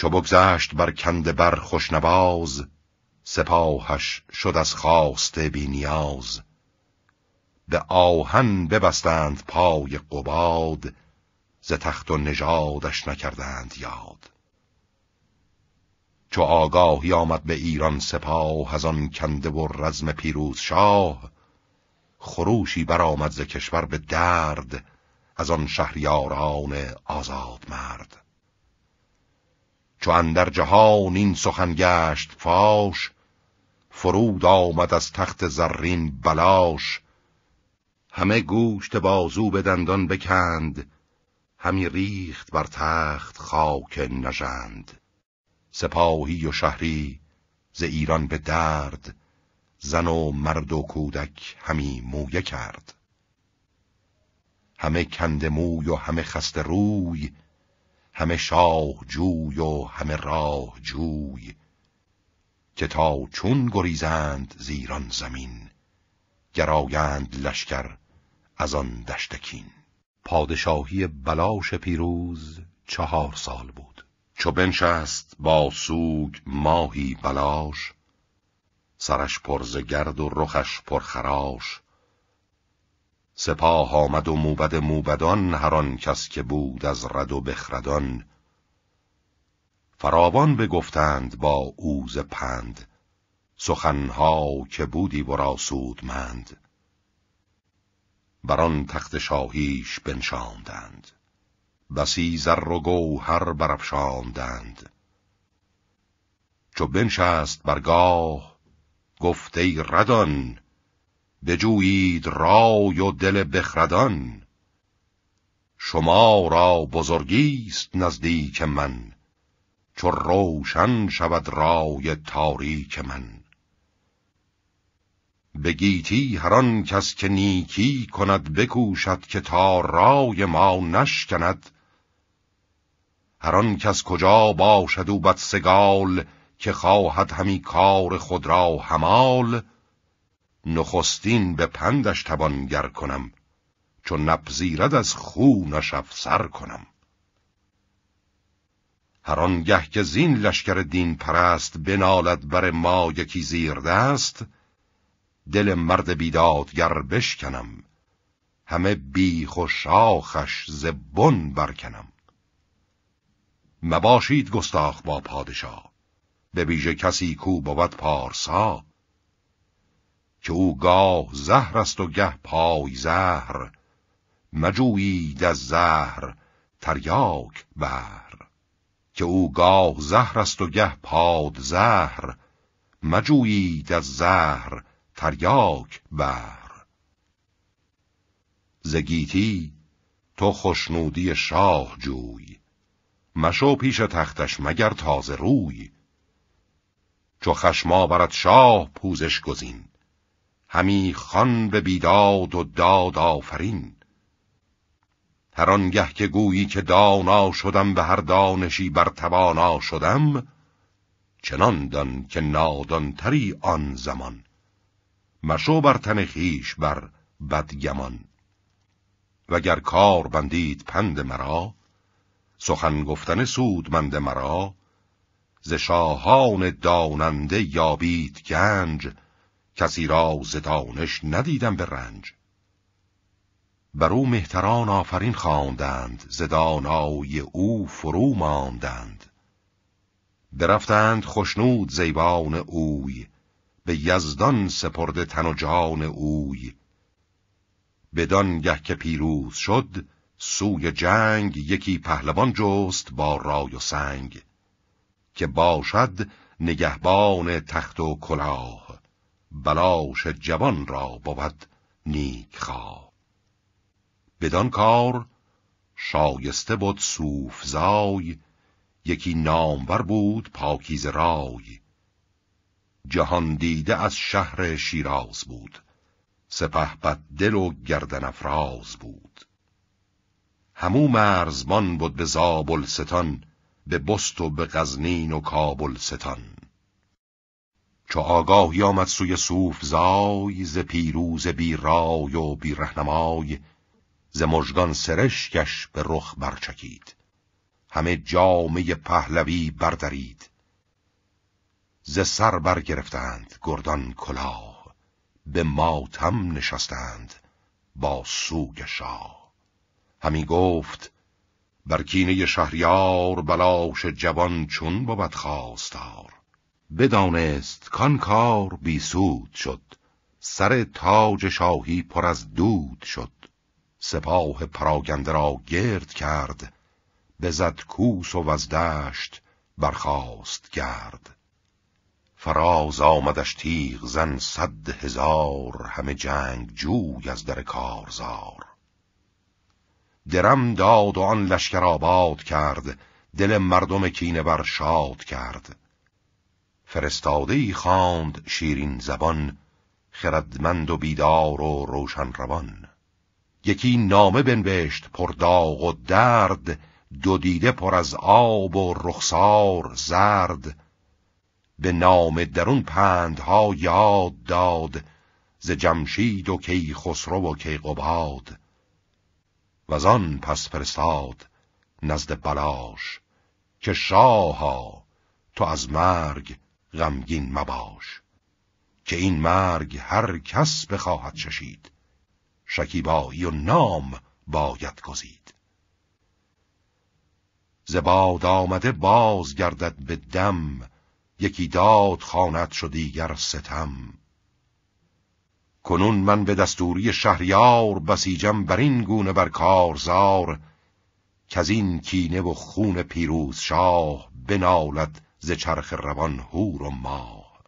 چو بگذشت بر کند بر خوشنواز سپاهش شد از خواسته بینیاز به آهن ببستند پای قباد ز تخت و نژادش نکردند یاد چو آگاهی آمد به ایران سپاه از آن کنده و رزم پیروز شاه خروشی برآمد ز کشور به درد از آن شهریاران آزاد مرد چو اندر جهان این سخن گشت فاش فرود آمد از تخت زرین بلاش همه گوشت بازو به دندان بکند همی ریخت بر تخت خاک نژند سپاهی و شهری ز ایران به درد زن و مرد و کودک همی مویه کرد همه کند موی و همه خسته روی همه شاه جوی و همه راه جوی که تا چون گریزند زیران زمین گرایند لشکر از آن دشتکین پادشاهی بلاش پیروز چهار سال بود چو بنشست با سوگ ماهی بلاش سرش ز گرد و رخش پرخراش سپاه آمد و موبد موبدان هران کس که بود از رد و بخردان فراوان بگفتند با اوز پند سخنها که بودی ورا سودمند بران تخت شاهیش بنشاندند بسی زر و گوهر برفشاندند چو بنشست برگاه گفته ردان بجویید رای و دل بخردان شما را بزرگیست نزدیک من چو روشن شود رای تاریک من به گیتی هر آن کس که نیکی کند بکوشد که تا رای ما نشکند هر آن کس کجا باشد و بدسگال که خواهد همی کار خود را همال نخستین به پندش توانگر کنم چون نپذیرد از خونش افسر کنم هر آنگه که زین لشکر دین پرست بنالد بر ما یکی زیر دست دل مرد بیدادگر بشکنم همه بیخ و شاخش زبون برکنم مباشید گستاخ با پادشاه به بیژه کسی کو بود پارسا که او گاه زهر است و گه پای زهر مجویید از زهر تریاک بر که او گاه زهر است و گه پاد زهر مجویید از زهر تریاک بر زگیتی تو خوشنودی شاه جوی مشو پیش تختش مگر تازه روی چو خشما برد شاه پوزش گزین همی خان به بیداد و داد آفرین هر آنگه که گویی که دانا شدم به هر دانشی بر توانا شدم چنان دان که نادانتری آن زمان مشو بر تن خیش بر بدگمان وگر کار بندید پند مرا سخن گفتن سودمند مرا ز شاهان داننده یابید گنج کسی را ز دانش ندیدم به رنج بر او مهتران آفرین خواندند ز دانای او فرو ماندند برفتند خشنود زیبان اوی به یزدان سپرده تن و جان اوی بدانگه که پیروز شد سوی جنگ یکی پهلوان جست با رای و سنگ که باشد نگهبان تخت و کلاه بلاش جوان را بود نیک خواه بدان کار شایسته بود زای یکی نامور بود پاکیز رای جهان دیده از شهر شیراز بود سپه بد دل و گردن افراز بود همو مرزمان بود به ستان به بست و به غزنین و ستان چو آگاهی آمد سوی صوف زای ز پیروز بی رای و بی رهنمای ز مژگان سرشکش به رخ برچکید همه جامعه پهلوی بردرید ز سر برگرفتند گردان کلاه به ماتم نشستند با سوگ شاه همی گفت بر شهریار بلاش جوان چون بود خواستار بدانست کان کار سود شد سر تاج شاهی پر از دود شد سپاه پراگنده را گرد کرد زد کوس و از دشت برخاست گرد فراز آمدش تیغ زن صد هزار همه جنگ جوی از در کارزار درم داد و آن لشکر آباد کرد دل مردم کینه بر شاد کرد فرستاده ای خواند شیرین زبان خردمند و بیدار و روشن روان یکی نامه بنوشت پر داغ و درد دو دیده پر از آب و رخسار زرد به نام درون پندها یاد داد ز جمشید و کی خسرو و کی قباد و آن پس فرستاد نزد بلاش که شاها تو از مرگ غمگین مباش که این مرگ هر کس بخواهد ششید شکیبایی و نام باید گزید زباد آمده باز گردد به دم یکی داد خانت شو دیگر ستم کنون من به دستوری شهریار بسیجم بر این گونه بر کارزار که از این کینه و خون پیروز شاه بنالد ز چرخ روان هور و ماه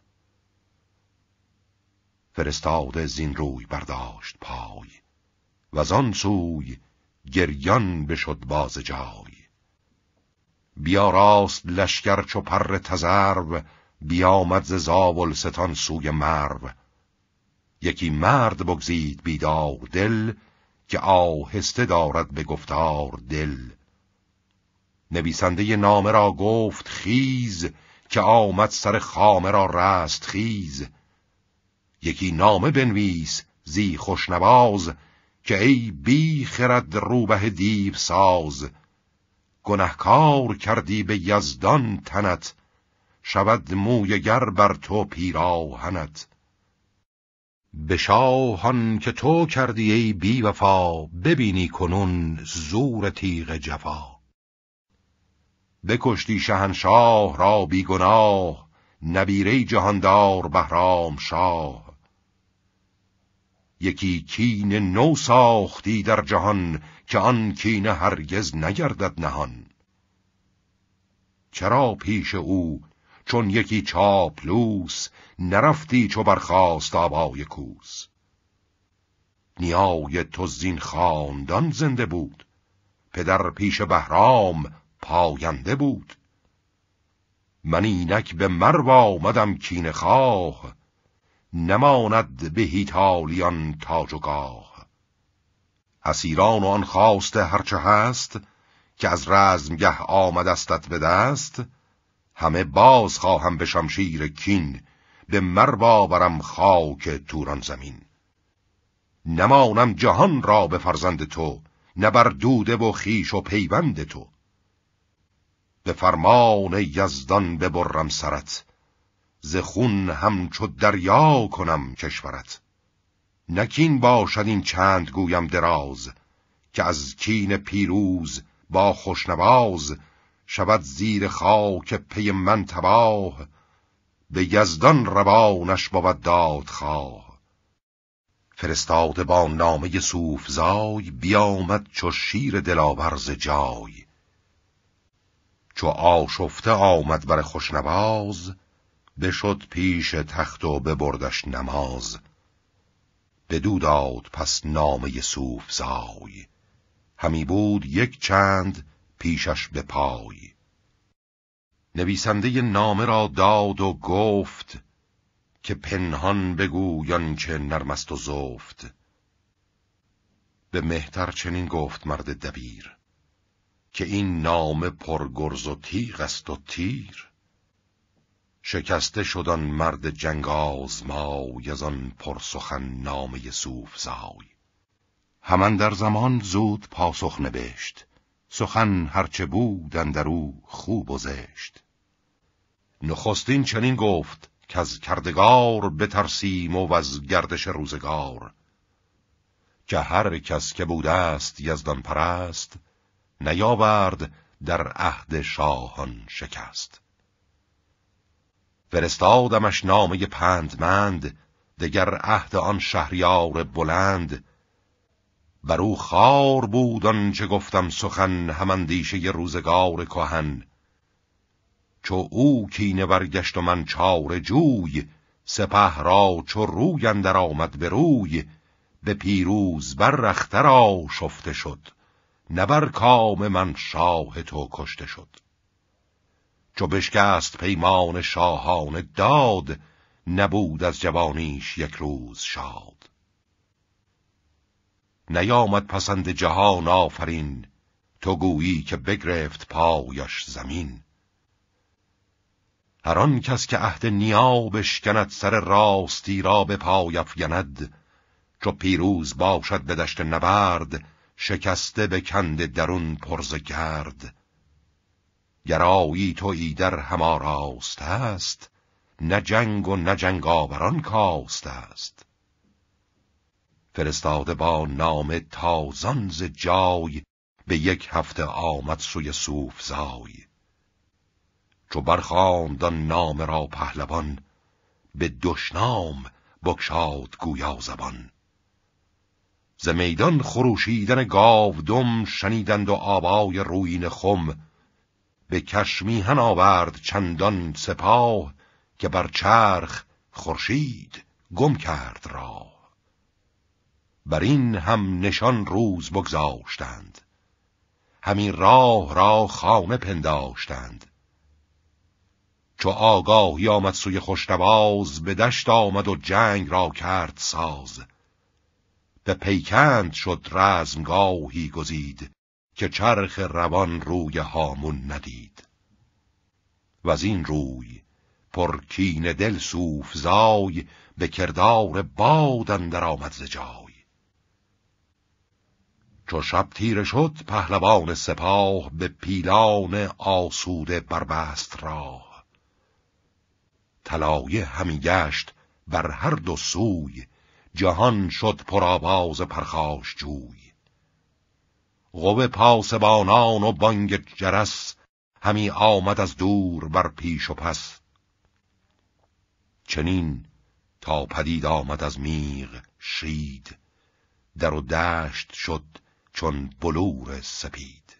فرستاده زین روی برداشت پای و آن سوی گریان بشد باز جای بیا راست لشکر چو پر تزرو بیامد ز زاول ستان سوی مرو یکی مرد بگزید بیدار دل که آهسته دارد به گفتار دل نویسنده نامه را گفت خیز که آمد سر خامه را رست خیز یکی نامه بنویس زی خوشنواز که ای بی خرد روبه دیو ساز گنهکار کردی به یزدان تنت شود مویگر بر تو پیراهنت به شاهان که تو کردی ای بی وفا ببینی کنون زور تیغ جفا بکشتی شهنشاه را بیگناه نبیره جهاندار بهرام شاه یکی کین نو ساختی در جهان که آن کین هرگز نگردد نهان چرا پیش او چون یکی چاپلوس نرفتی چو برخواست آبای کوس نیای تو زین خاندان زنده بود پدر پیش بهرام پاینده بود من اینک به مرو آمدم کین خواه نماند به هیتالیان تاج و گاه اسیران و آن خواسته هرچه هست که از رزمگه آمد استت به دست همه باز خواهم به شمشیر کین به مرو برم خاک توران زمین نمانم جهان را به فرزند تو نه بر دوده و خیش و پیوند تو به فرمان یزدان ببرم سرت ز خون همچو دریا کنم کشورت نکین باشد این چند گویم دراز که از کین پیروز با خوشنواز شود زیر خاک پی من تباه به یزدان روانش بود خواه فرستاده با نامه صوفزای بیامد چو شیر دلاور جای چو آشفته آمد بر خوشنواز بشد پیش تخت و ببردش نماز بدو داد پس نامه صوف زای همی بود یک چند پیشش به پای نویسنده نامه را داد و گفت که پنهان بگویان چه نرمست و زفت به مهتر چنین گفت مرد دبیر که این نام پرگرز و تیغ است و تیر شکسته شدن مرد جنگاز ما از آن پرسخن نام سوف زای همان در زمان زود پاسخ نبشت سخن هرچه بود در او خوب و زشت نخستین چنین گفت که از کردگار بترسیم و از گردش روزگار که هر کس که بوده است یزدان پرست نیاورد در عهد شاهان شکست فرستادمش نامه پندمند دگر عهد آن شهریار بلند بر او خار بود آن چه گفتم سخن هم اندیشه روزگار کهن چو او کینه برگشت و من چار جوی سپه را چو روی اندر آمد به روی به پیروز بر رخت را شفته شد نبر کام من شاه تو کشته شد چو بشکست پیمان شاهان داد نبود از جوانیش یک روز شاد نیامد پسند جهان آفرین تو گویی که بگرفت پایش زمین هر آن کس که عهد نیا بشکند سر راستی را به پای افگند چو پیروز باشد به دشت نبرد شکسته به کند درون پرز گرد گرایی تو ایدر هماراست هست نه جنگ و نه جنگ آوران کاست است فرستاده با نام تازانز جای به یک هفته آمد سوی صوف زای چو برخاندان نام را پهلوان به دشنام بکشاد گویا زبان ز میدان خروشیدن گاو دم شنیدند و آبای روین خم به کشمیهن آورد چندان سپاه که بر چرخ خورشید گم کرد را بر این هم نشان روز بگذاشتند همین راه را خانه پنداشتند چو آگاهی آمد سوی خوشنواز به دشت آمد و جنگ را کرد ساز به پیکند شد رزمگاهی گزید که چرخ روان روی هامون ندید و از این روی پرکین دل سوف زای به کردار بادن در آمد زجای چو شب تیره شد پهلوان سپاه به پیلان آسوده بربست راه طلایه همی گشت بر هر دو سوی جهان شد پرآواز پرخاش جوی پاس پاسبانان و بانگ جرس همی آمد از دور بر پیش و پس چنین تا پدید آمد از میغ شید در و دشت شد چون بلور سپید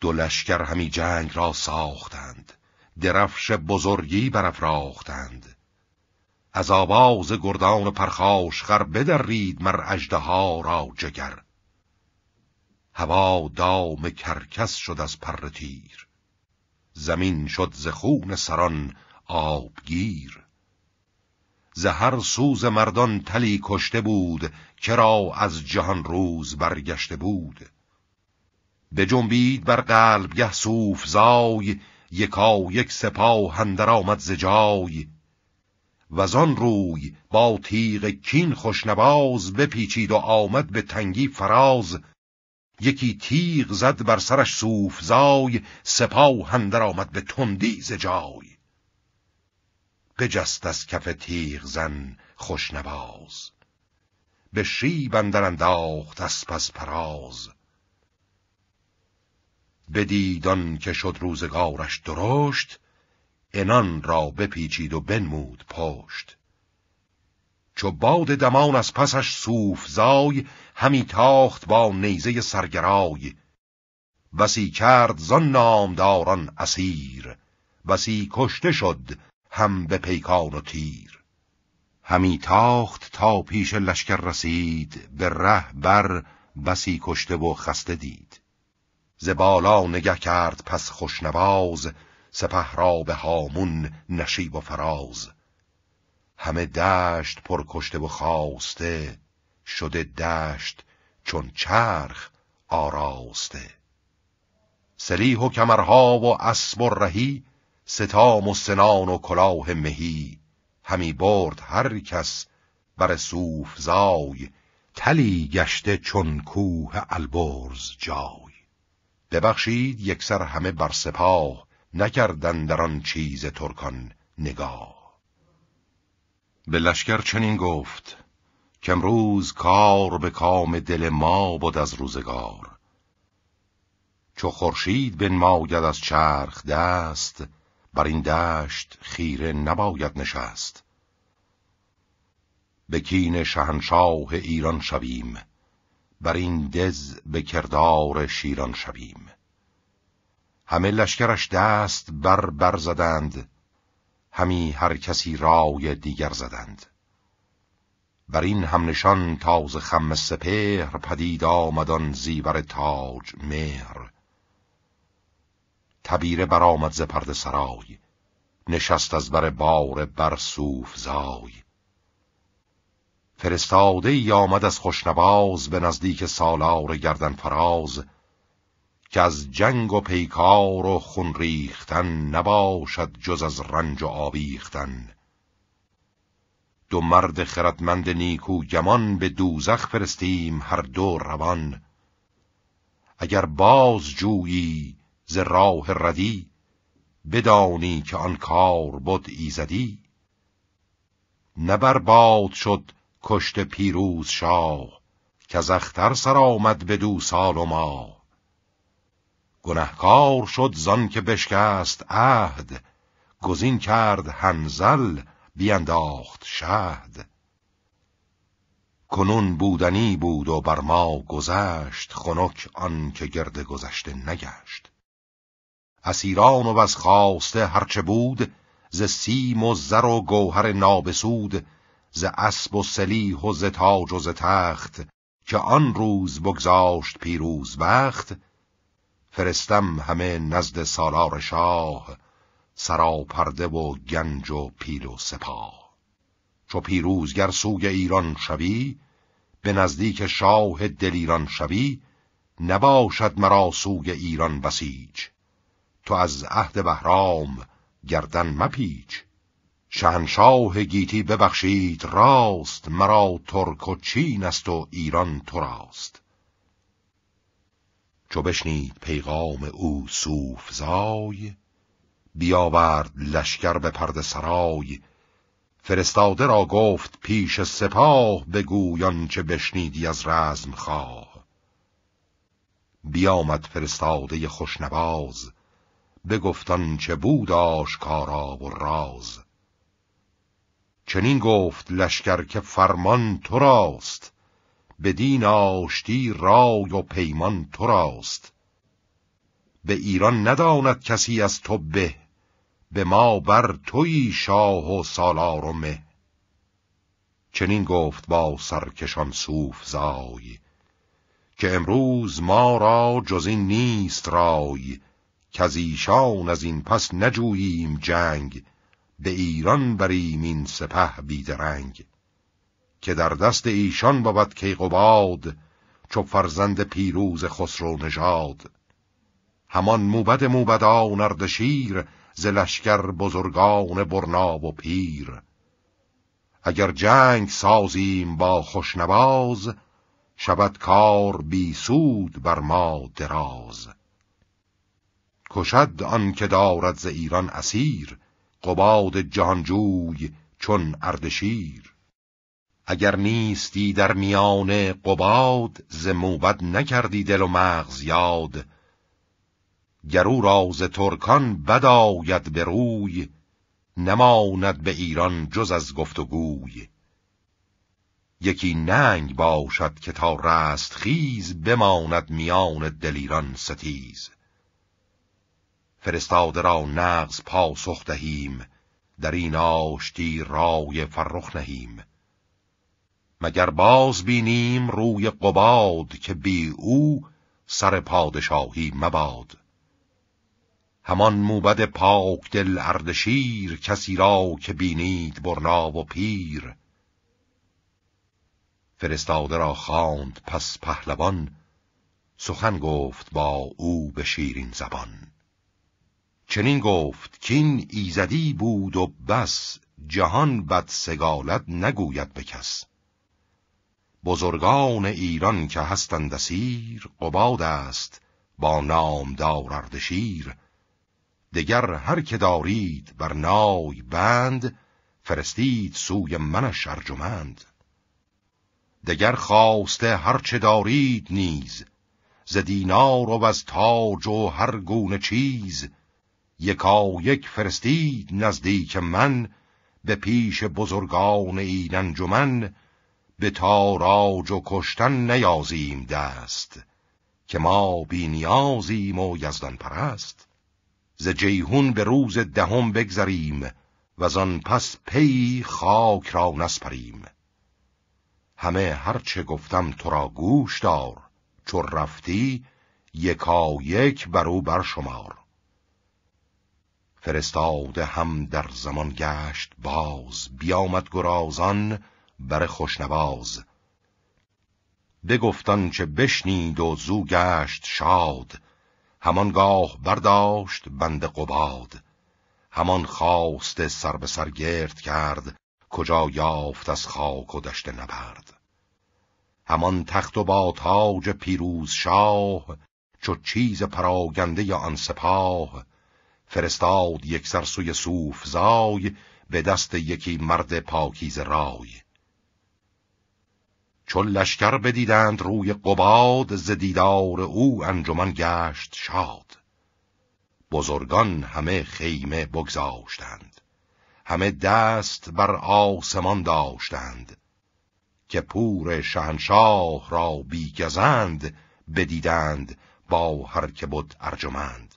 دو لشکر همی جنگ را ساختند درفش بزرگی برافراختند از آواز گردان پرخاشخر بدرید مر ها را جگر هوا دام کرکس شد از پر تیر زمین شد ز خون سران آبگیر ز هر سوز مردان تلی کشته بود کرا از جهان روز برگشته بود به جنبید بر قلب گه زای یکا یک سپاه اندر آمد ز جای و آن روی با تیغ کین خوشنباز بپیچید و آمد به تنگی فراز یکی تیغ زد بر سرش سوفزای سپاه هندر آمد به تندی ز جای بجست از کف تیغ زن خوشنباز به شیب اندر انداخت از پس پراز بدیدان که شد روزگارش درشت انان را بپیچید و بنمود پشت چو باد دمان از پسش زای همی تاخت با نیزه سرگرای وسی کرد زن نامداران اسیر وسی کشته شد هم به پیکان و تیر همی تاخت تا پیش لشکر رسید به ره بر بسی کشته و خسته دید ز بالا نگه کرد پس خوشنواز سپه را به هامون نشیب و فراز همه دشت پر کشته و خواسته شده دشت چون چرخ آراسته سلیح و کمرها و اسب و رهی ستام و سنان و کلاه مهی همی برد هر کس بر سوفزای تلی گشته چون کوه البرز جای ببخشید یکسر همه بر سپاه نکردن در آن چیز ترکان نگاه به لشکر چنین گفت که امروز کار به کام دل ما بود از روزگار چو خورشید بنماید از چرخ دست بر این دشت خیره نباید نشست به کین شهنشاه ایران شویم بر این دز به کردار شیران شویم همه لشکرش دست بر بر زدند همی هر کسی رای دیگر زدند بر این هم نشان تاز خم سپهر پدید آمدان زیور تاج مهر تبیره برآمد ز پرده سرای نشست از بر بار بر صوف زای فرستاده ای آمد از خوشنواز به نزدیک سالار گردن فراز که از جنگ و پیکار و خون ریختن نباشد جز از رنج و آبیختن دو مرد خردمند نیکو گمان به دوزخ فرستیم هر دو روان اگر باز جویی ز راه ردی بدانی که آن کار بود ایزدی نبر باد شد کشت پیروز شاه که زختر سر آمد به دو سال و ماه گنهکار شد زان که بشکست عهد گزین کرد هنزل بیانداخت شهد کنون بودنی بود و بر ما گذشت خنک آن که گرد گذشته نگشت اسیران و از خواسته هرچه بود ز سیم و زر و گوهر نابسود ز اسب و سلیح و ز تاج و ز تخت که آن روز بگذاشت پیروز بخت فرستم همه نزد سالار شاه سراپرده و گنج و پیل و سپاه چو پیروزگر سوگ ایران شوی به نزدیک شاه ایران شوی نباشد مرا سوگ ایران بسیج تو از عهد بهرام گردن مپیچ شهنشاه گیتی ببخشید راست مرا ترک و چین است و ایران تو راست چو بشنید پیغام او زای بیاورد لشکر به پرد سرای فرستاده را گفت پیش سپاه بگویان چه بشنیدی از رزم خواه بیامد فرستاده خوشنواز بگفتان چه بود آشکارا و راز چنین گفت لشکر که فرمان تو راست بدین آشتی رای و پیمان تو راست به ایران نداند کسی از تو به به ما بر توی شاه و سالار و مه چنین گفت با سرکشان صوف زای که امروز ما را جز این نیست رای که از از این پس نجوییم جنگ به ایران بریم این سپه بیدرنگ که در دست ایشان بود کیقوباد چو فرزند پیروز خسرو نژاد همان موبد موبدان اردشیر ز لشکر بزرگان برنا و پیر اگر جنگ سازیم با خوشنواز شود کار بی سود بر ما دراز کشد آن که دارد ز ایران اسیر قباد جهانجوی چون اردشیر اگر نیستی در میان قباد ز موبد نکردی دل و مغز یاد گرو راز ترکان بداید به روی نماند به ایران جز از گفت و گوی یکی ننگ باشد که تا رست خیز بماند میان دلیران ستیز فرستاده را نغز پاسخ دهیم در این آشتی رای فرخ نهیم مگر باز بینیم روی قباد که بی او سر پادشاهی مباد همان موبد پاک دل اردشیر کسی را که بینید برنا و پیر فرستاده را خواند پس پهلوان سخن گفت با او به شیرین زبان چنین گفت کین ایزدی بود و بس جهان بد سگالت نگوید به کس بزرگان ایران که هستند اسیر قباد است با نام دار اردشیر دگر هر که دارید بر نای بند فرستید سوی من شرجمند دگر خواسته هر چه دارید نیز ز دینار و از تاج و هر گونه چیز یکا یک فرستید نزدیک من به پیش بزرگان این انجمن به تاراج و کشتن نیازیم دست که ما بینیازیم و یزدان پرست ز جیهون به روز دهم بگذریم و آن پس پی خاک را نسپریم همه هرچه گفتم تو را گوش دار چو رفتی یکا یک برو بر شمار فرستاده هم در زمان گشت باز بیامد گرازان بر خوشنواز بگفتان چه بشنید و زو گشت شاد همان گاه برداشت بند قباد همان خواست سر به سر گرد کرد کجا یافت از خاک و دشت نبرد همان تخت و با تاج پیروز شاه چو چیز پراگنده یا آن سپاه فرستاد یک سر سوی صوف زای به دست یکی مرد پاکیز رای چون لشکر بدیدند روی قباد ز دیدار او انجمن گشت شاد بزرگان همه خیمه بگذاشتند همه دست بر آسمان داشتند که پور شهنشاه را بیگزند بدیدند با هر که بود ارجمند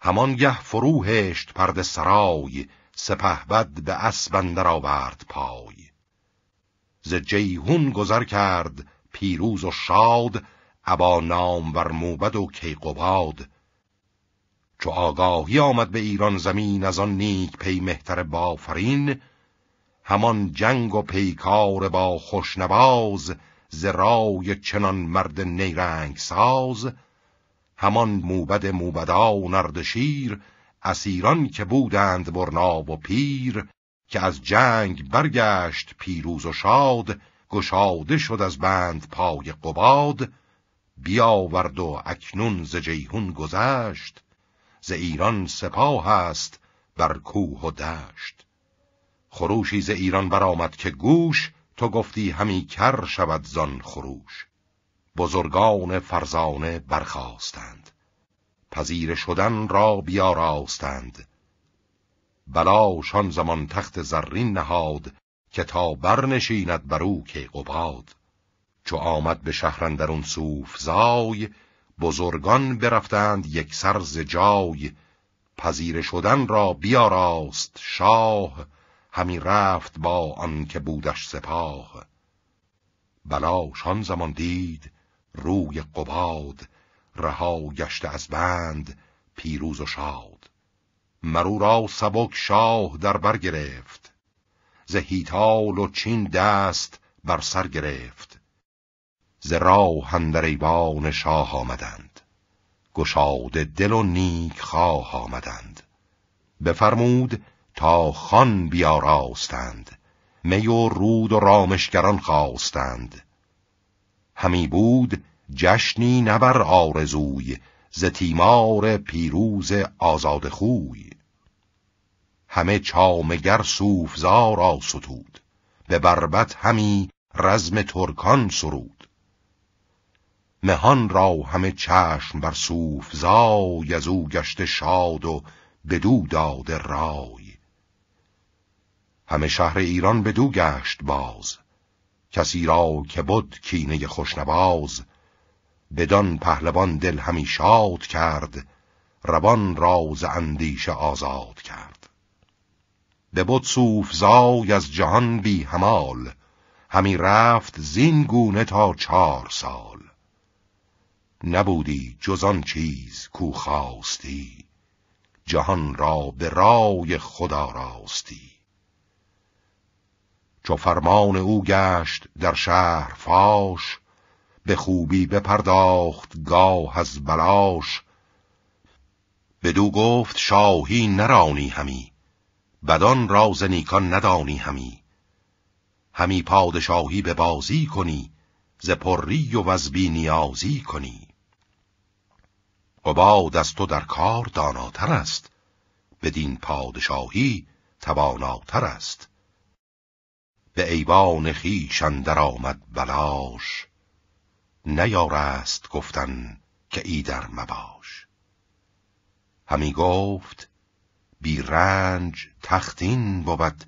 همان گه فروهشت پرد سرای سپهبد به اسبند را آورد پای ز جیهون گذر کرد پیروز و شاد ابا نام ور موبد و کیقباد چو آگاهی آمد به ایران زمین از آن نیک پی مهتر بافرین همان جنگ و پیکار با خوشنواز ز رای چنان مرد نیرنگ ساز همان موبد موبدا و نردشیر اسیران که بودند برنا و پیر که از جنگ برگشت پیروز و شاد گشاده شد از بند پای قباد بیاورد و اکنون ز جیهون گذشت ز ایران سپاه است بر کوه و دشت خروشی ز ایران برآمد که گوش تو گفتی همی کر شود زان خروش بزرگان فرزانه برخواستند پذیر شدن را بیاراستند بلاشان زمان تخت زرین نهاد که تا برنشیند بر او قباد چو آمد به شهر اندرون زای بزرگان برفتند یک سرز جای پذیر شدن را بیاراست شاه همی رفت با که بودش سپاه بلاش زمان دید روی قباد رها گشته از بند پیروز و شاد مرو را سبک شاه در بر گرفت ز هیتال و چین دست بر سر گرفت ز راه اندر شاه آمدند گشاده دل و نیک خواه آمدند بفرمود تا خان بیاراستند می و رود و رامشگران خواستند همی بود جشنی نبر آرزوی ز تیمار پیروز آزاد خوی همه چامگر سوفزار آسطود ستود به بربت همی رزم ترکان سرود مهان را همه چشم بر سوفزای از او گشته شاد و بدو داده رای همه شهر ایران بدو گشت باز کسی را که بود کینه خوشنواز بدان پهلوان دل همی شاد کرد روان راز اندیشه آزاد کرد به صوف زای از جهان بی همال همی رفت زین گونه تا چهار سال نبودی جز آن چیز کو خواستی جهان را به رای خدا راستی چو فرمان او گشت در شهر فاش به خوبی بپرداخت گاه از بلاش بدو گفت شاهی نرانی همی بدان راز نیکان ندانی همی همی پادشاهی به بازی کنی ز پری و وزبی نیازی کنی قباد از تو در کار داناتر است بدین پادشاهی تواناتر است به ایوان خیشندر درآمد آمد بلاش نیارست گفتن که ایدر مباش همی گفت بی رنج تختین بود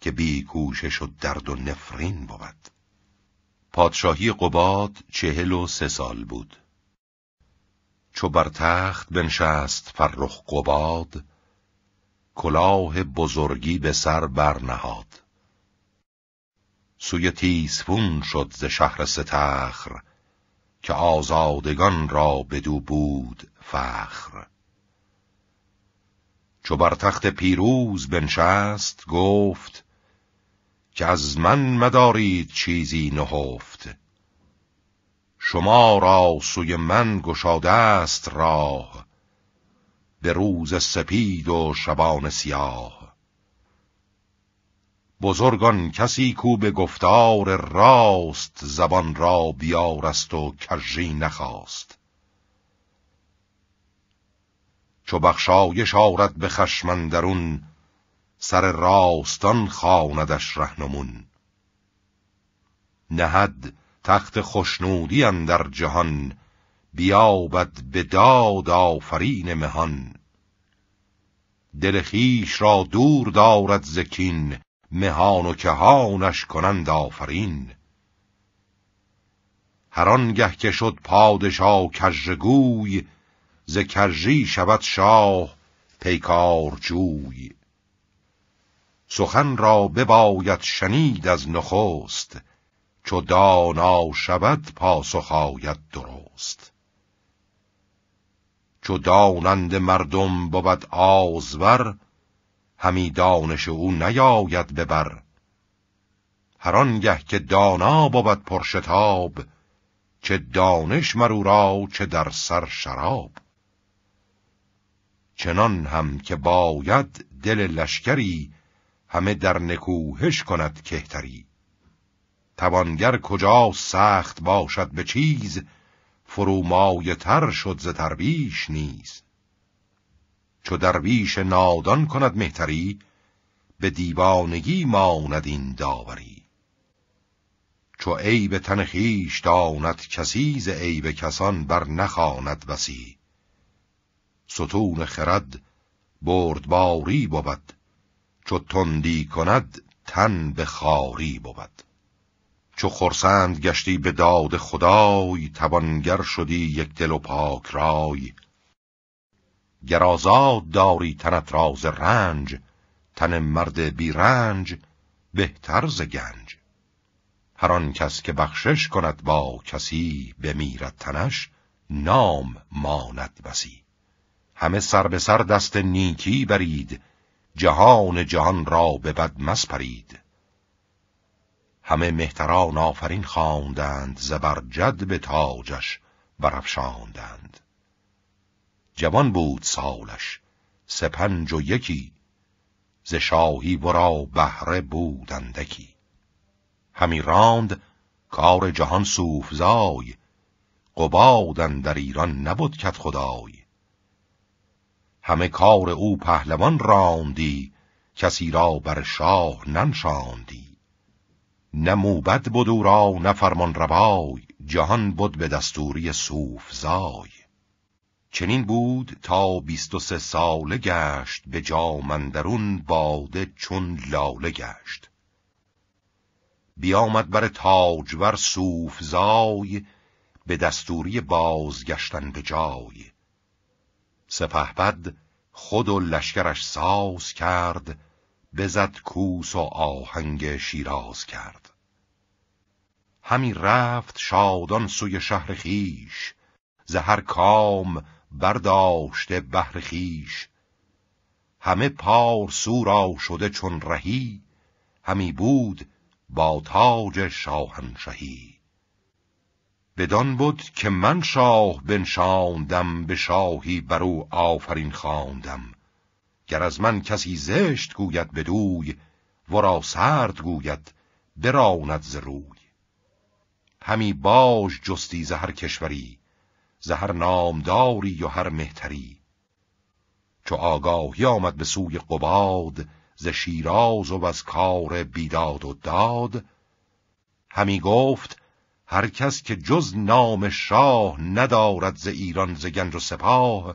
که بی کوشش و درد و نفرین بود پادشاهی قباد چهل و سه سال بود چو بر تخت بنشست فرخ قباد کلاه بزرگی به سر برنهاد سوی تیسفون شد ز شهر ستخر که آزادگان را بدو بود فخر چو بر تخت پیروز بنشست گفت که از من مدارید چیزی نهفت شما را سوی من گشاده است راه به روز سپید و شبان سیاه بزرگان کسی کو به گفتار راست زبان را بیارست و کژی نخواست چو بخشایش آرد به خشمندرون سر راستان خاندش رهنمون نهد تخت خوشنودی در جهان بیابد به داد آفرین مهان دل را دور دارد زکین مهان و کهانش کنند آفرین هر آنگه که شد پادشاه کژگوی ز کژی شود شاه پیکارجوی سخن را بباید شنید از نخست چو دانا شود پاسخ آید درست چو دانند مردم بود آزور همی دانش او نیاید ببر هر آنگه که دانا بود پرشتاب چه دانش مرو را چه در سر شراب چنان هم که باید دل لشکری همه در نکوهش کند کهتری توانگر کجا سخت باشد به چیز فرومایه تر شد ز تربیش نیست چو درویش نادان کند مهتری به دیوانگی ماند این داوری چو عیب تن خیش داند کسی ز عیب کسان بر نخواند بسی ستون خرد بردباری بود چو تندی کند تن به خاری بود چو خرسند گشتی به داد خدای توانگر شدی یک دل و پاک رای گرازاد داری تنت راز رنج تن مرد بی رنج بهتر ز گنج هر آن کس که بخشش کند با کسی بمیرد تنش نام ماند بسی همه سر به سر دست نیکی برید جهان جهان را به بد مسپرید همه مهتران آفرین خواندند زبرجد به تاجش برافشاندند جوان بود سالش سپنج و یکی ز شاهی ورا بهره بودندکی همی راند کار جهان سوفزای قبادن در ایران نبود کت خدای همه کار او پهلوان راندی کسی را بر شاه ننشاندی نه موبد بود او را نه فرمان روای جهان بود به دستوری سوفزای چنین بود تا بیست و سه ساله گشت به جامندرون باده چون لاله گشت بیامد بر تاجور زای به دستوری بازگشتن به جای بد خود و لشکرش ساز کرد بزد کوس و آهنگ شیراز کرد همی رفت شادان سوی شهر خیش زهر کام برداشته بهر خیش همه پار سورا شده چون رهی همی بود با تاج شاهنشهی بدان بود که من شاه بنشاندم به شاهی برو آفرین خواندم گر از من کسی زشت گوید بدوی ورا سرد گوید براند ز روی همی باش جستی ز هر کشوری زهر هر نامداری و هر مهتری چو آگاهی آمد به سوی قباد ز شیراز و از کار بیداد و داد همی گفت هر کس که جز نام شاه ندارد ز ایران ز گنج و سپاه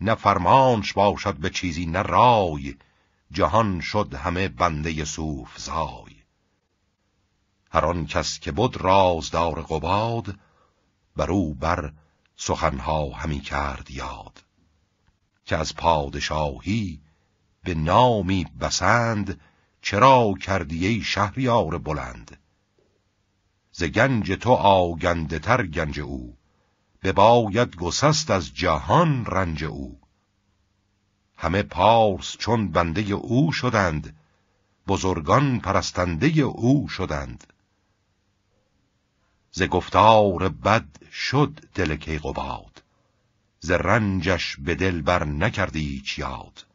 نه فرمانش باشد به چیزی نه رای جهان شد همه بنده سوفزای هر آن کس که بود رازدار قباد بر او بر سخنها همی کرد یاد که از پادشاهی به نامی بسند چرا کردی ای شهریار بلند ز گنج تو آگنده تر گنج او به باید گسست از جهان رنج او همه پارس چون بنده او شدند بزرگان پرستنده او شدند ز گفتار بد شد دل کیقوباد ز رنجش به دل بر نکردی یاد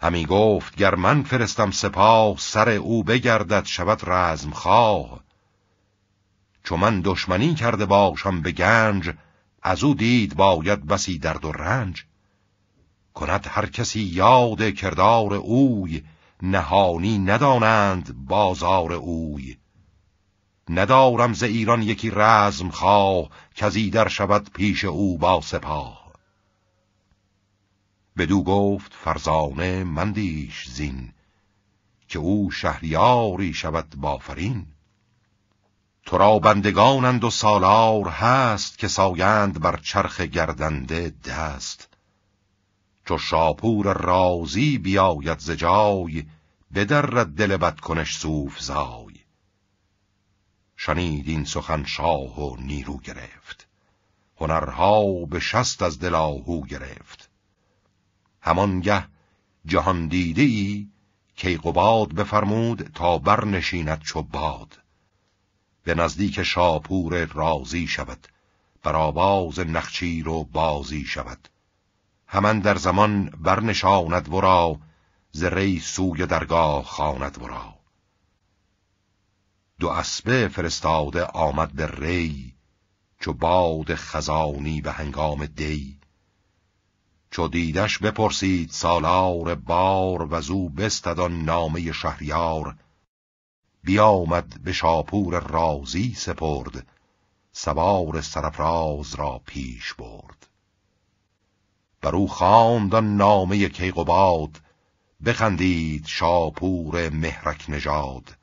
همی گفت گر من فرستم سپاه سر او بگردد شود رزم خواه چو من دشمنی کرده باشم به گنج از او دید باید بسی درد و رنج کند هر کسی یاد کردار اوی نهانی ندانند بازار اوی ندارم ز ایران یکی رزم خواه کزی در شود پیش او با سپاه بدو گفت فرزانه مندیش زین که او شهریاری شود بافرین تو را بندگانند و سالار هست که سایند بر چرخ گردنده دست چو شاپور رازی بیاید ز جای بدرد دل کنش سوف زای شنید این سخن شاه و نیرو گرفت هنرها به شست از دلاهو گرفت همانگه جهان دیده ای کیقوباد بفرمود تا برنشیند چو باد به نزدیک شاپور رازی شود بر آواز نخچیر و بازی شود همان در زمان برنشاند ورا زری سوی درگاه خواند ورا دو اسبه فرستاده آمد به ری چو باد خزانی به هنگام دی چو دیدش بپرسید سالار بار و زو بستدان نامه شهریار بیامد به شاپور رازی سپرد سوار سرفراز را پیش برد برو خواندان نامه کیقوباد بخندید شاپور مهرک نژاد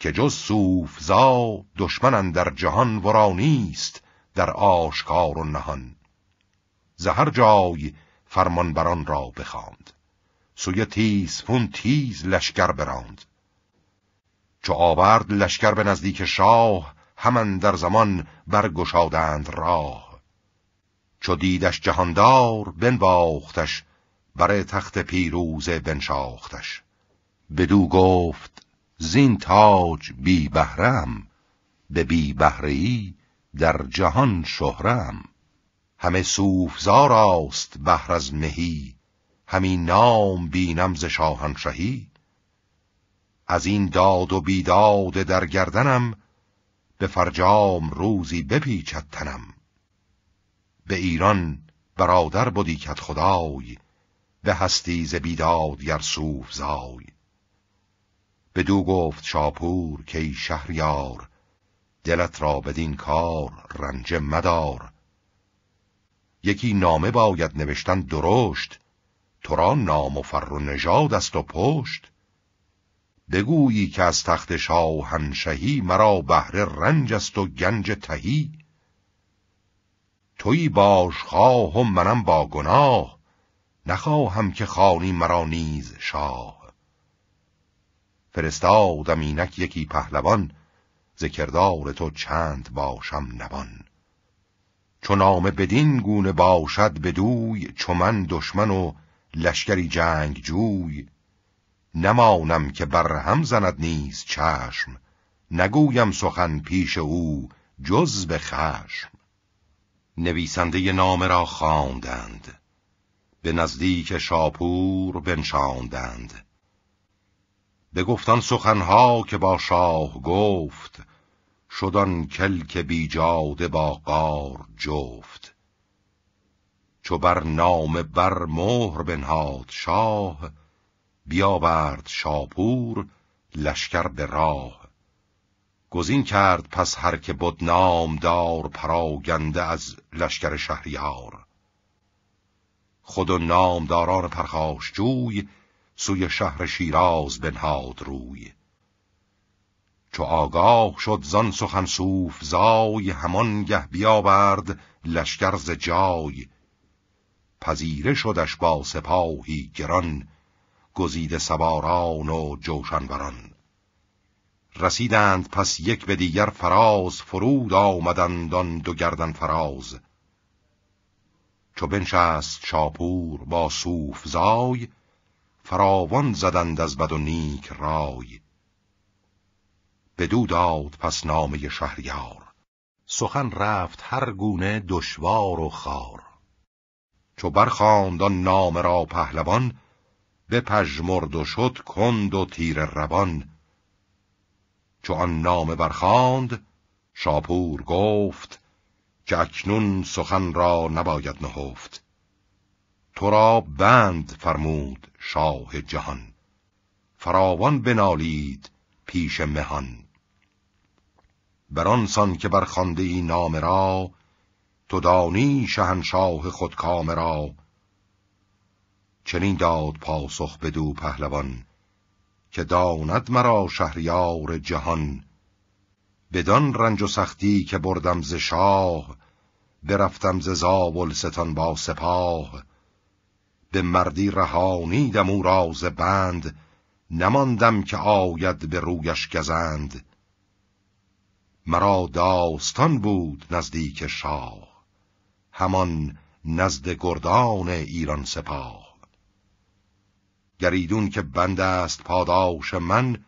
که جز سوفزا دشمن در جهان ورا نیست در آشکار و نهان زهر جای فرمانبران را بخواند سوی تیز فون تیز لشکر براند چو آورد لشکر به نزدیک شاه همان در زمان برگشادند راه چو دیدش جهاندار بنواختش بر تخت پیروز بنشاختش بدو گفت زین تاج بی بهرم به بی بهرهی در جهان شهرم همه سوفزار است بهر از مهی همی نام بینم ز شاهنشهی از این داد و بیداد در گردنم به فرجام روزی بپیچد تنم به ایران برادر بودی کت خدای به هستی ز بیداد یر سوفزای دو گفت شاپور که ای شهریار دلت را بدین کار رنج مدار یکی نامه باید نوشتن درشت تو را نام و فر و نژاد است و پشت بگویی که از تخت شاهنشهی مرا بهره رنج است و گنج تهی تویی باش خواه و منم با گناه نخواهم که خانی مرا نیز شاه فرستادم اینک یکی پهلوان ذکردار تو چند باشم نبان چو نامه بدین گونه باشد بدوی چو من دشمن و لشکری جنگ جوی نمانم که هم زند نیز چشم نگویم سخن پیش او جز به خشم نویسنده نامه را خواندند به نزدیک شاپور بنشاندند به گفتان سخنها که با شاه گفت شدان کلک بیجاده با قار جفت چو بر نام بر مهر بنهاد شاه بیاورد شاپور لشکر به راه گزین کرد پس هر که بد دار پراگنده از لشکر شهریار خود و نامداران پرخاشجوی سوی شهر شیراز بنهاد روی چو آگاه شد زان سخن صوف زای همان گه بیاورد لشکر ز جای پذیره شدش با سپاهی گران گزیده سواران و جوشنوران رسیدند پس یک به دیگر فراز فرود آمدند آن دو گردن فراز چو بنشست شاپور با صوف زای فراوان زدند از بد و نیک رای بدو داد پس نامه شهریار سخن رفت هر گونه دشوار و خار چو برخاند آن نام را پهلوان به پژمرد و شد کند و تیر روان چو آن نامه برخاند شاپور گفت که اکنون سخن را نباید نهفت تو را بند فرمود شاه جهان فراوان بنالید پیش مهان بر آنسان که برخوانده ای نام را تو دانی شهنشاه خود کام را چنین داد پاسخ بدو پهلوان که داند مرا شهریار جهان بدان رنج و سختی که بردم ز شاه برفتم ز زابل ستان با سپاه به مردی رهانیدم او راز بند نماندم که آید به رویش گزند مرا داستان بود نزدیک شاه همان نزد گردان ایران سپاه گریدون که بند است پاداش من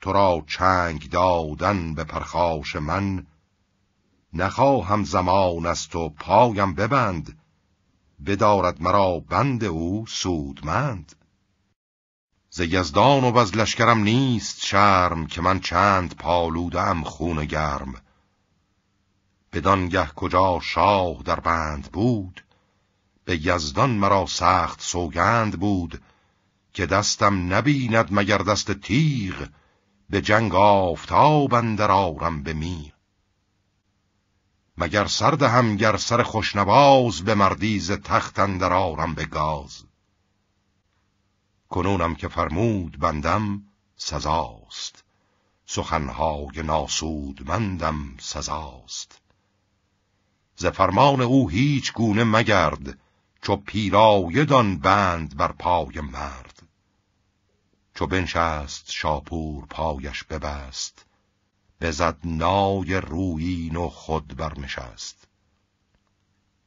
تو را چنگ دادن به پرخاش من نخواهم زمان است و پایم ببند بدارد مرا بند او سودمند ز یزدان و از لشکرم نیست شرم که من چند پالودم خون گرم بدانگه کجا شاه در بند بود به یزدان مرا سخت سوگند بود که دستم نبیند مگر دست تیغ به جنگ آفتاب اندر آرم به میر مگر سرد دهم گر سر خوشنواز به مردیز تخت اندر آرم به گاز کنونم که فرمود بندم سزاست سخنهای ناسودمندم سزاست ز فرمان او هیچ گونه مگرد چو پیرایه دان بند بر پای مرد چو بنشست شاپور پایش ببست بزد نای رویین و خود برنشست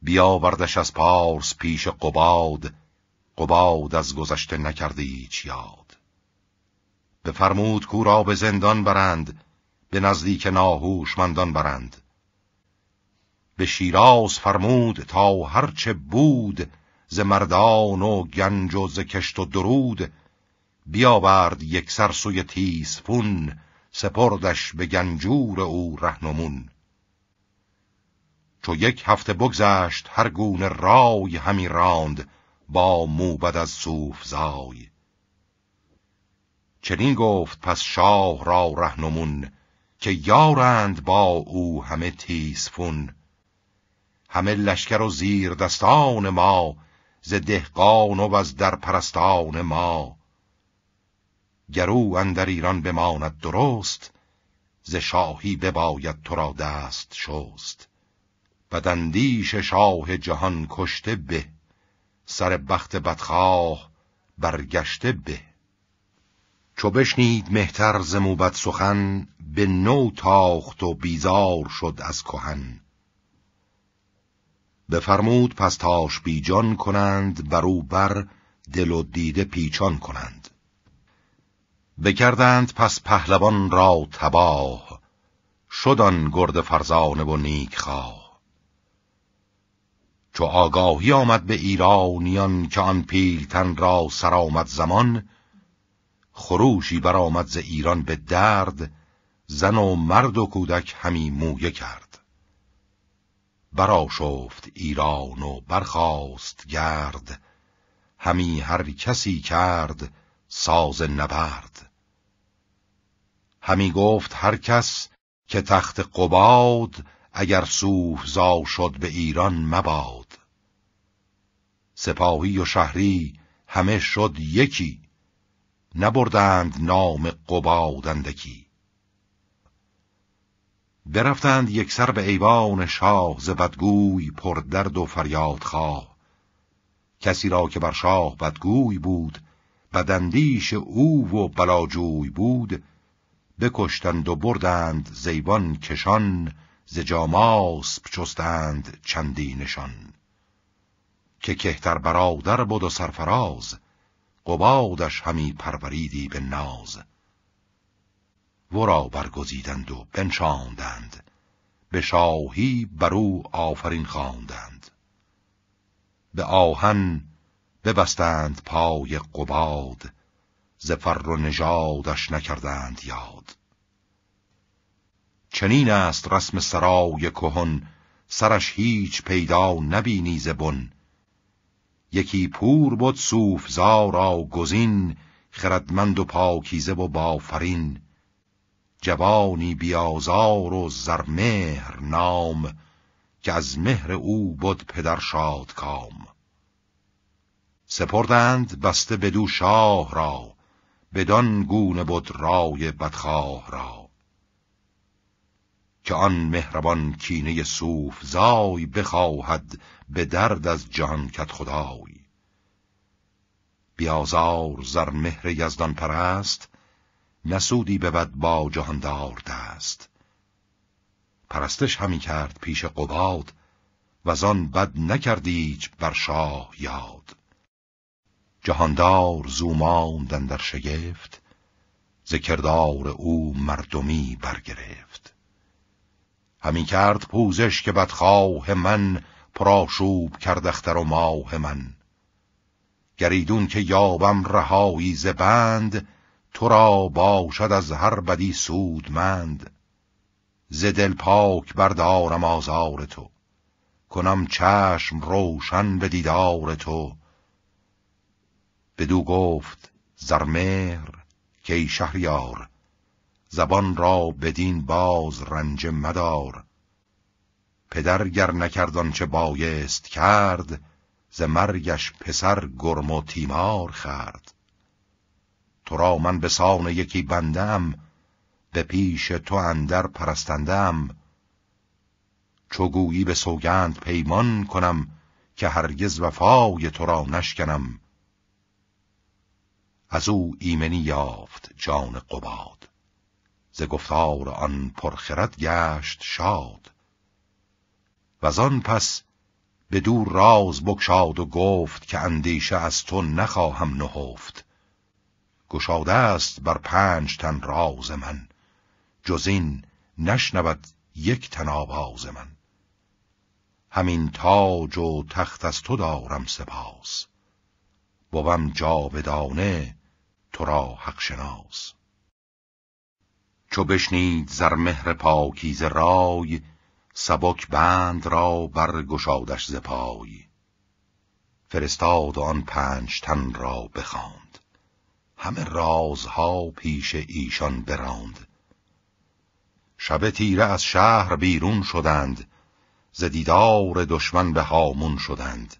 بیاوردش از پارس پیش قباد قباد از گذشته نکرده هیچ یاد بفرمود کو را به زندان برند به نزدیک ناهوشمندان برند به شیراز فرمود تا هرچه بود ز مردان و گنج و ز کشت و درود بیاورد یک سر سوی تیسفون سپردش به گنجور او رهنمون چو یک هفته بگذشت هر گونه رای همی راند با موبد از صوف زای چنین گفت پس شاه را رهنمون که یارند با او همه تیزفون همه لشکر و زیر دستان ما ز دهقان و از پرستان ما گرو اندر ایران بماند درست ز شاهی بباید تو را دست شست بدندیش شاه جهان کشته به سر بخت بدخواه برگشته به چو بشنید مهتر ز موبت سخن به نو تاخت و بیزار شد از کهن بفرمود پس تاش بیجان کنند برو بر دل و دیده پیچان کنند بکردند پس پهلوان را تباه شدان گرد فرزانه و نیک خواه چو آگاهی آمد به ایرانیان که آن پیلتن را سر آمد زمان خروشی برآمد ز ایران به درد زن و مرد و کودک همی مویه کرد برا ایران و برخاست گرد همی هر کسی کرد ساز نبرد همی گفت هر کس که تخت قباد اگر زاو شد به ایران مباد سپاهی و شهری همه شد یکی نبردند نام قبادندکی برفتند یکسر به ایوان شاه ز بدگوی پر درد و فریاد خواه کسی را که بر شاه بدگوی بود بدندیش او و بلاجوی بود بکشتند و بردند زیبان کشان ز جاماسب چستند چندینشان که کهتر برادر بود و سرفراز قبادش همی پروریدی به ناز ورا برگزیدند و بنشاندند به شاهی برو آفرین خواندند به آهن ببستند پای قباد زفر و نژادش نکردند یاد چنین است رسم سرای کهن سرش هیچ پیدا نبینی زبون یکی پور بود صوف زارا گزین خردمند و پاکیزه و بافرین جوانی بیازار و زرمهر نام که از مهر او بود پدر شاد کام سپردند بسته بدو شاه را بدان گونه بود رای بدخواه را که آن مهربان کینه صوف زای بخواهد به درد از جهان کت خدای بیازار زر مهر یزدان پرست نسودی به بد با جهاندار دست پرستش همی کرد پیش قباد و آن بد نکردیج بر شاه یاد جهاندار زو ماندن در شگفت ذکردار او مردمی برگرفت همی کرد پوزش که بدخواه من پراشوب کرد اختر و ماه من گریدون که یابم رهایی ز بند تو را باشد از هر بدی سودمند ز دل پاک بردارم آزار تو کنم چشم روشن به دیدار تو بدو گفت زرمهر که شهریار زبان را بدین باز رنج مدار پدر گر نکردان چه بایست کرد ز مرگش پسر گرم و تیمار خرد تو را من به سان یکی بندم به پیش تو اندر پرستندم چو گویی به سوگند پیمان کنم که هرگز وفای تو را نشکنم از او ایمنی یافت جان قباد ز گفتار آن پرخرد گشت شاد و آن پس به دور راز بکشاد و گفت که اندیشه از تو نخواهم نهفت گشاده است بر پنج تن راز من جز این نشنود یک تن آواز من همین تاج و تخت از تو دارم سپاس بوم جاودانه تو را حق شناس چو بشنید زر مهر پاکیز رای سبک بند را برگشادش ز پای فرستاد آن پنج تن را بخواند همه رازها پیش ایشان براند شب تیره از شهر بیرون شدند ز دیدار دشمن به هامون شدند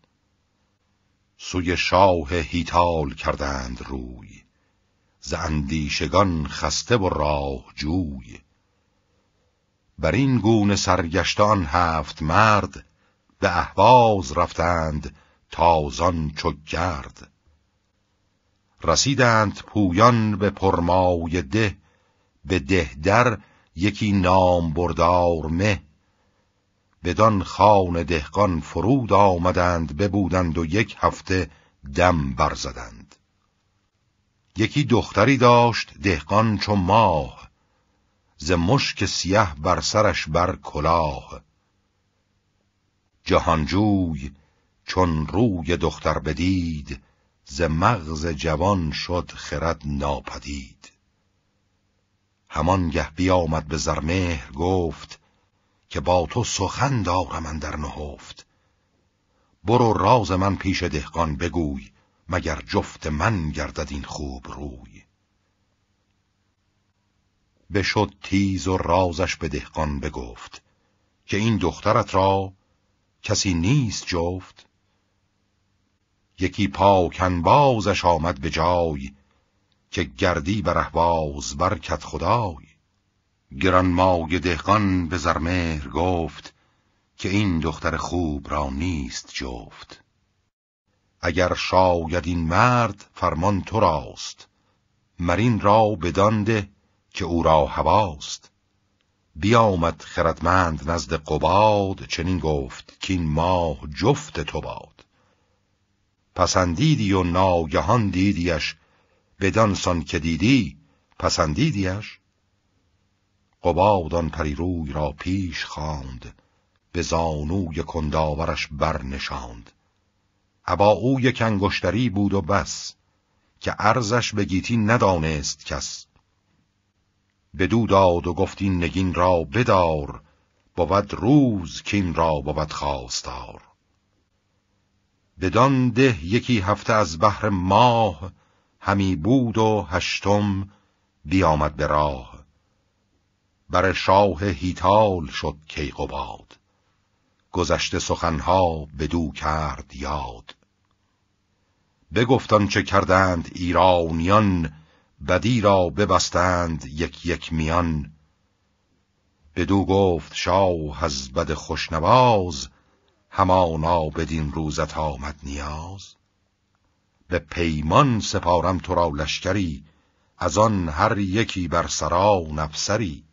سوی شاه هیتال کردند روی ز اندیشگان خسته و راه جوی بر این گونه سرگشتان هفت مرد به احواز رفتند تازان چو گرد رسیدند پویان به پرمای ده به دهدر یکی نام بردار مه بدان خان دهقان فرود آمدند ببودند و یک هفته دم برزدند یکی دختری داشت دهقان چون ماه ز مشک سیه بر سرش بر کلاه جهانجوی چون روی دختر بدید ز مغز جوان شد خرد ناپدید همان گه بیامد به زرمهر گفت که با تو سخن دارم من در نهفت برو راز من پیش دهقان بگوی مگر جفت من گردد این خوب روی بشد تیز و رازش به دهقان بگفت که این دخترت را کسی نیست جفت یکی پاکن بازش آمد به جای که گردی بر احواز برکت خدای گرانمای دهقان به زرمهر گفت که این دختر خوب را نیست جفت اگر شاید این مرد فرمان تو راست مرین را بدانده که او را هواست بیامد خردمند نزد قباد چنین گفت که این ماه جفت تو باد پسندیدی و ناگهان دیدیش بدانسان که دیدی پسندیدیش قباد آن پریروی را پیش خواند به زانوی کنداورش برنشاند ابا او یک انگشتری بود و بس که ارزش به گیتی ندانست کس بدو داد و گفتین نگین را بدار بود روز کین را بود خواستار بدان ده یکی هفته از بهر ماه همی بود و هشتم بیامد به راه بر شاه هیتال شد کیقوباد گذشته سخنها بدو کرد یاد بگفتان چه کردند ایرانیان بدی را ببستند یک یک میان بدو گفت شاه از بد خوشنواز همانا بدین روزت آمد نیاز به پیمان سپارم تو را لشکری از آن هر یکی بر سرا نفسری